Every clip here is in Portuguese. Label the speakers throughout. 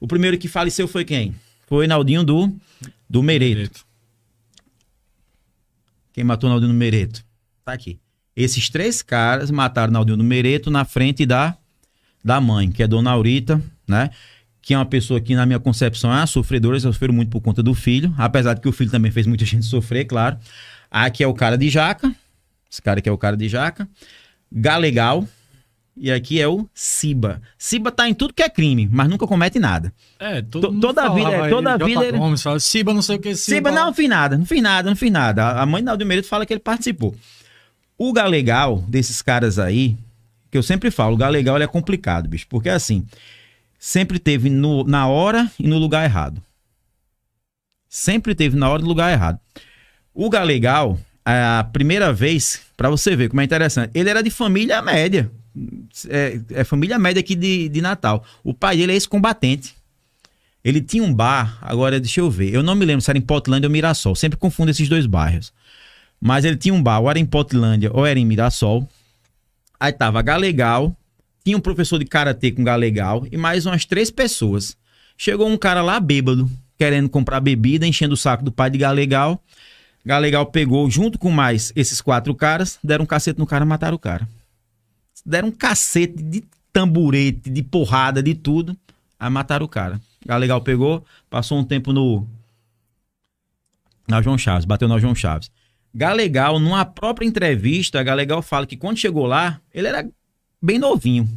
Speaker 1: O primeiro que faleceu foi quem? Foi Naldinho do, do Mereto. Mereto. Quem matou Naldinho do Mereto? Tá aqui. Esses três caras mataram Naldinho do Mereto na frente da, da mãe, que é Dona Aurita, né? Que é uma pessoa que, na minha concepção, é sofredora, sofreu muito por conta do filho, apesar de que o filho também fez muita gente sofrer, claro. Aqui é o cara de jaca, esse cara aqui é o cara de jaca. Galegal, e aqui é o Ciba. Ciba tá em tudo que é crime, mas nunca comete nada. É, todo mundo toda a vida, é, toda a vida ele... fala, Ciba não sei o que Ciba. Ciba não fez nada, não fez nada, não fez nada. A mãe da Aldemerito fala que ele participou. O Galegal desses caras aí, que eu sempre falo, o Galegal ele é complicado, bicho, porque assim, sempre teve no, na hora e no lugar errado. Sempre teve na hora e no lugar errado. O Galegal, a primeira vez, para você ver como é interessante, ele era de família média é, é família média aqui de, de Natal. O pai dele é ex-combatente. Ele tinha um bar, agora deixa eu ver. Eu não me lembro se era em Potlândia ou Mirassol. Sempre confundo esses dois bairros. Mas ele tinha um bar, ou era em Potlândia ou era em Mirassol. Aí tava Galegal, tinha um professor de karatê com Galegal e mais umas três pessoas. Chegou um cara lá bêbado, querendo comprar bebida, enchendo o saco do pai de Galegal. Galegal pegou junto com mais esses quatro caras, deram um cacete no cara e mataram o cara deram um cacete de tamburete, de porrada, de tudo. Aí mataram o cara. Galegal pegou, passou um tempo no. Na João Chaves, bateu na João Chaves. Galegal, numa própria entrevista, Galegal fala que quando chegou lá, ele era bem novinho.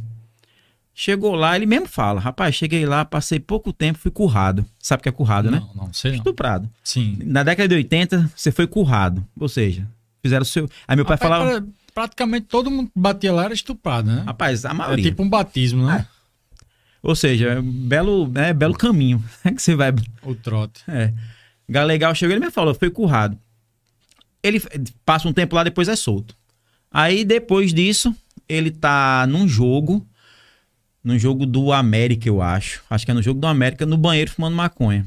Speaker 1: Chegou lá, ele mesmo fala: Rapaz, cheguei lá, passei pouco tempo, fui currado. Sabe o que é currado, não, né? Não, sei. Estuprado. Não. Sim. Na década de 80, você foi currado. Ou seja, fizeram o seu. Aí meu pai, pai falava praticamente todo mundo que batia lá era estuprado, né? Rapaz, a é maioria. É tipo um batismo, né? É. Ou seja, é belo, é, belo caminho que você vai. O trote. É. Galegal chegou, ele me falou, foi currado. Ele passa um tempo lá, depois é solto. Aí depois disso, ele tá num jogo, num jogo do América, eu acho. Acho que é no jogo do América, no banheiro fumando maconha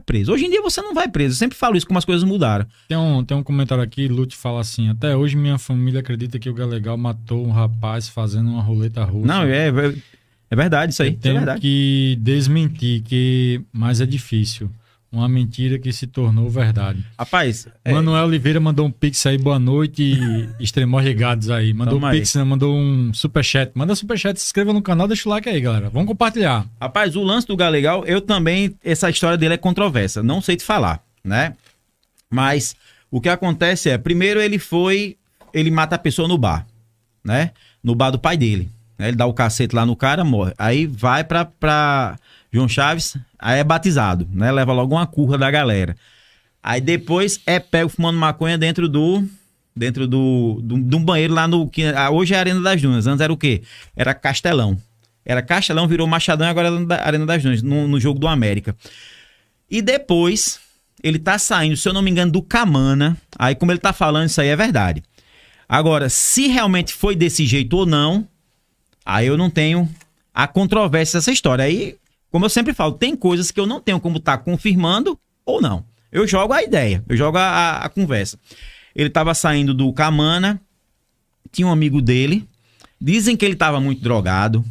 Speaker 1: vai é preso. Hoje em dia você não vai preso. Eu sempre falo isso,
Speaker 2: como as coisas mudaram. Tem um, tem um comentário aqui, Lute fala assim: até hoje minha família acredita que o Galegal matou um rapaz fazendo uma roleta russa. Não, é, é,
Speaker 1: é verdade isso aí. Tem é tenho é
Speaker 2: que desmentir, que, mas é difícil. Uma mentira que se tornou verdade. Rapaz. É- Manuel Oliveira mandou um pix aí, boa noite. E regados aí. Mandou um pix, né? mandou um superchat. Manda superchat, se inscreva no canal, deixa o like aí, galera. Vamos compartilhar.
Speaker 1: Rapaz, o lance do Galegal, eu também. Essa história dele é controversa. Não sei te falar, né? Mas o que acontece é: primeiro ele foi. Ele mata a pessoa no bar, né? No bar do pai dele. Né? Ele dá o cacete lá no cara, morre. Aí vai pra, pra João Chaves, Aí é batizado, né? Leva logo uma curva da galera. Aí depois é pego fumando maconha dentro do. Dentro do, de um banheiro lá no. Que, hoje é a Arena das Dunas. Antes era o quê? Era Castelão. Era Castelão, virou Machadão agora é Arena das Dunas, no, no jogo do América. E depois, ele tá saindo, se eu não me engano, do Camana. Aí, como ele tá falando, isso aí é verdade. Agora, se realmente foi desse jeito ou não, aí eu não tenho a controvérsia dessa história. Aí como eu sempre falo, tem coisas que eu não tenho como estar tá confirmando ou não. Eu jogo a ideia, eu jogo a, a, a conversa. Ele estava saindo do Camana, tinha um amigo dele. Dizem que ele estava muito drogado.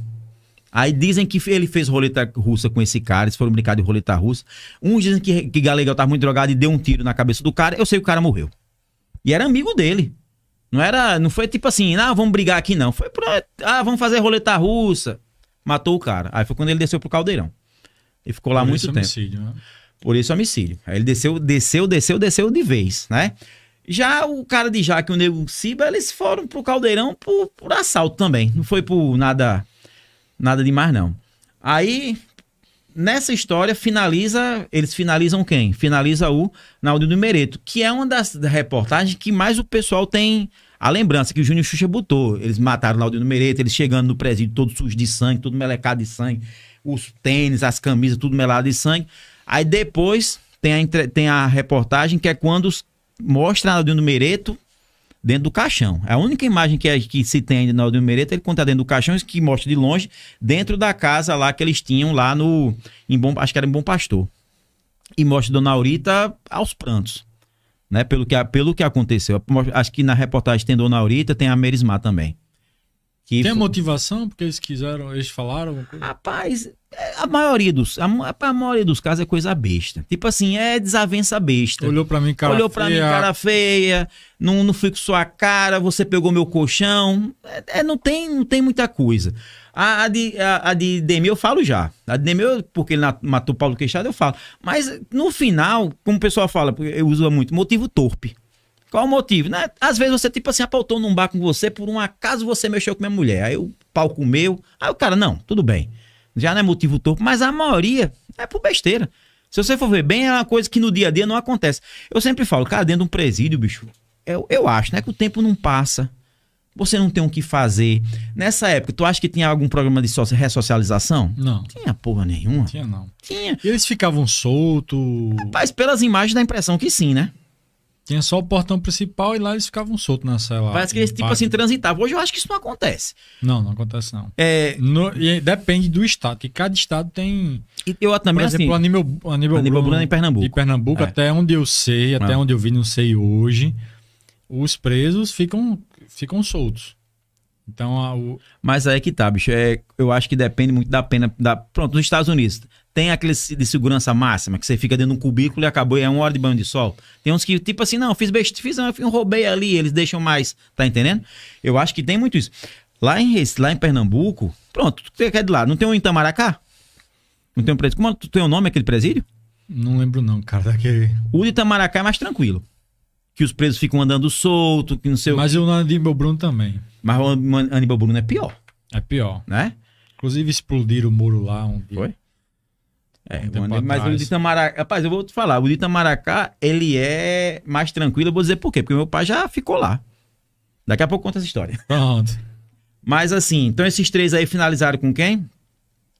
Speaker 1: Aí dizem que ele fez roleta russa com esse cara, eles foram brincar de roleta russa. Uns dizem que, que estava muito drogado e deu um tiro na cabeça do cara. Eu sei que o cara morreu. E era amigo dele. Não era, não foi tipo assim, ah, vamos brigar aqui não. Foi pra, ah, vamos fazer roleta russa matou o cara. Aí foi quando ele desceu pro caldeirão. E ficou lá Por muito é tempo. Homicídio, né? Por isso é homicídio. Aí ele desceu, desceu, desceu, desceu de vez, né? Já o cara de Jaque e o Nego Ciba, eles foram pro caldeirão por, por assalto também. Não foi por nada nada demais, não. Aí, nessa história, finaliza. Eles finalizam quem? Finaliza o Naldo do Mereto, que é uma das reportagens que mais o pessoal tem a lembrança que o Júnior Xuxa botou, eles mataram Laudino Meireta, eles chegando no presídio todos sujos de sangue, tudo melecado de sangue, os tênis, as camisas, tudo melado de sangue. Aí depois tem a, entre... tem a reportagem que é quando os... mostra Laudino Meireto dentro do caixão. É a única imagem que, é, que se tem de Naldinho Mereta, ele conta dentro do caixão, que mostra de longe, dentro da casa lá que eles tinham lá no. Em Bom, acho que era em Bom Pastor. E mostra Dona Aurita aos prantos né? Pelo que, pelo que aconteceu. Acho que na reportagem tem Dona Aurita, tem a Merismar também. Que Tem foi... motivação porque eles quiseram, eles falaram coisa? Rapaz, é, a maioria dos, a, a, maioria dos casos é coisa besta. Tipo assim, é desavença besta. Olhou pra mim cara Olhou feia. Olhou pra mim cara feia, não, não fui com sua cara, você pegou meu colchão. É, é não, tem, não tem muita coisa. A, a de, a, a de Demir eu falo já. A de Demir, porque ele matou Paulo Queixada, eu falo. Mas no final, como o pessoal fala, porque eu uso muito, motivo torpe. Qual o motivo? Né? Às vezes você, tipo assim, apaltou num bar com você, por um acaso você mexeu com minha mulher. Aí o pau comeu. Aí o cara, não, tudo bem. Já não é motivo topo mas a maioria é por besteira. Se você for ver bem, é uma coisa que no dia a dia não acontece. Eu sempre falo, cara, dentro de um presídio, bicho, eu, eu acho, né? Que o tempo não passa. Você não tem o que fazer. Nessa época, tu acha que tinha algum programa de ressocialização? Não. Tinha porra nenhuma. Tinha, não. Tinha. E eles ficavam soltos. Rapaz, pelas imagens dá a impressão que sim,
Speaker 2: né? Tinha só o portão principal e lá eles ficavam soltos na cela. Parece que eles, tipo assim, transitavam. Hoje eu acho que isso não acontece. Não, não acontece não. É... No, e depende do estado, que cada estado tem... E eu também, Por assim, exemplo, assim, o Aníbal, o Aníbal, Bruno é em Pernambuco. Em Pernambuco, é. até onde eu sei, até ah. onde eu vi, não sei hoje, os presos ficam, ficam soltos.
Speaker 1: Então, a, o... Mas aí é que tá, bicho. É, eu acho que depende muito da pena. Da... Pronto, nos Estados Unidos, tem aquele de segurança máxima, que você fica dentro de um cubículo e acabou, é uma hora de banho de sol. Tem uns que, tipo assim, não, fiz besta, fiz, não, eu roubei ali, eles deixam mais, tá entendendo? Eu acho que tem muito isso. Lá em lá em Pernambuco, pronto, você quer de lá, não tem um Itamaracá? Não tem um presídio. Como tu tem o um nome aquele presídio?
Speaker 2: Não lembro não,
Speaker 1: cara, daquele. O de Itamaracá é mais tranquilo. Que os presos ficam andando solto, que não sei Mas o Mas eu não de meu Bruno também. Mas o Aníbal Bruno é pior. É pior. Né? Inclusive explodiram o muro lá um dia. Foi? É, um mas o de Itamaracá, rapaz, eu vou te falar, o de Itamaracá, ele é mais tranquilo, eu vou dizer por quê, porque meu pai já ficou lá. Daqui a pouco conta essa história. Pronto. Mas assim, então esses três aí finalizaram com quem?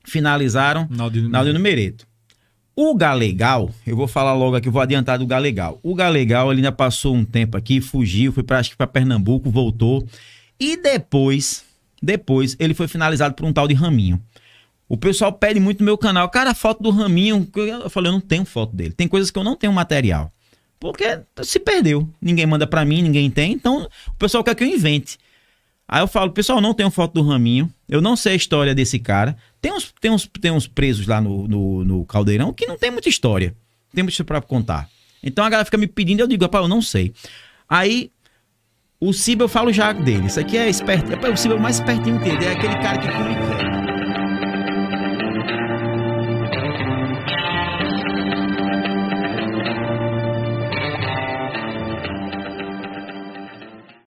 Speaker 1: Finalizaram Naldino, Naldino Mereto. O Galegal, eu vou falar logo aqui, vou adiantar do Galegal. O Galegal, ele ainda passou um tempo aqui, fugiu, foi para acho que para Pernambuco, voltou. E depois, depois, ele foi finalizado por um tal de Raminho. O pessoal pede muito no meu canal, cara, foto do Raminho. Eu falei, eu não tenho foto dele. Tem coisas que eu não tenho material. Porque se perdeu. Ninguém manda para mim, ninguém tem. Então, o pessoal quer que eu invente. Aí eu falo, pessoal, não tenho foto do Raminho. Eu não sei a história desse cara. Tem uns, tem uns, tem uns presos lá no, no, no Caldeirão que não tem muita história. Não tem muita história pra contar. Então a galera fica me pedindo, eu digo, rapaz, eu não sei. Aí o Ciba eu falo já dele. Isso aqui é esperto. É o Ciba mais pertinho dele. É aquele cara que come quer.